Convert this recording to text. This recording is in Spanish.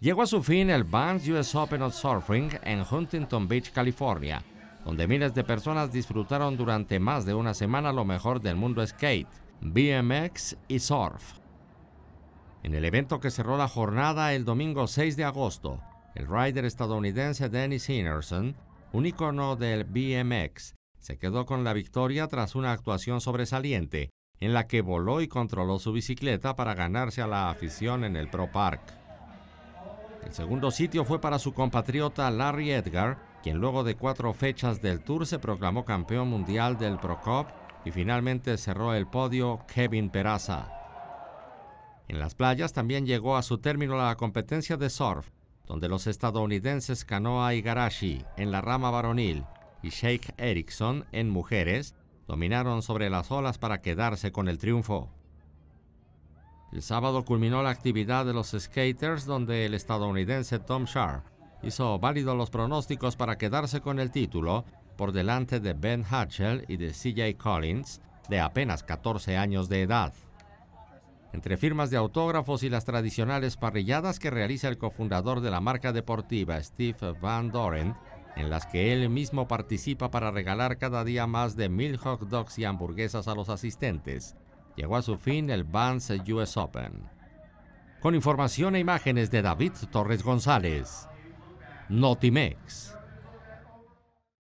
Llegó a su fin el Vans US Open of Surfing en Huntington Beach, California, donde miles de personas disfrutaron durante más de una semana lo mejor del mundo skate, BMX y surf. En el evento que cerró la jornada el domingo 6 de agosto, el rider estadounidense Dennis Henderson, un ícono del BMX, se quedó con la victoria tras una actuación sobresaliente, en la que voló y controló su bicicleta para ganarse a la afición en el Pro Park. El segundo sitio fue para su compatriota Larry Edgar, quien luego de cuatro fechas del Tour se proclamó campeón mundial del Pro Cup y finalmente cerró el podio Kevin Peraza. En las playas también llegó a su término la competencia de surf, donde los estadounidenses Kanoa Igarashi en la rama varonil y Sheikh Erickson en mujeres dominaron sobre las olas para quedarse con el triunfo. El sábado culminó la actividad de los skaters donde el estadounidense Tom Sharp hizo válidos los pronósticos para quedarse con el título por delante de Ben Hatchell y de CJ Collins, de apenas 14 años de edad. Entre firmas de autógrafos y las tradicionales parrilladas que realiza el cofundador de la marca deportiva Steve Van Doren, en las que él mismo participa para regalar cada día más de mil hot dogs y hamburguesas a los asistentes llegó a su fin el Vance US Open. Con información e imágenes de David Torres González, Notimex.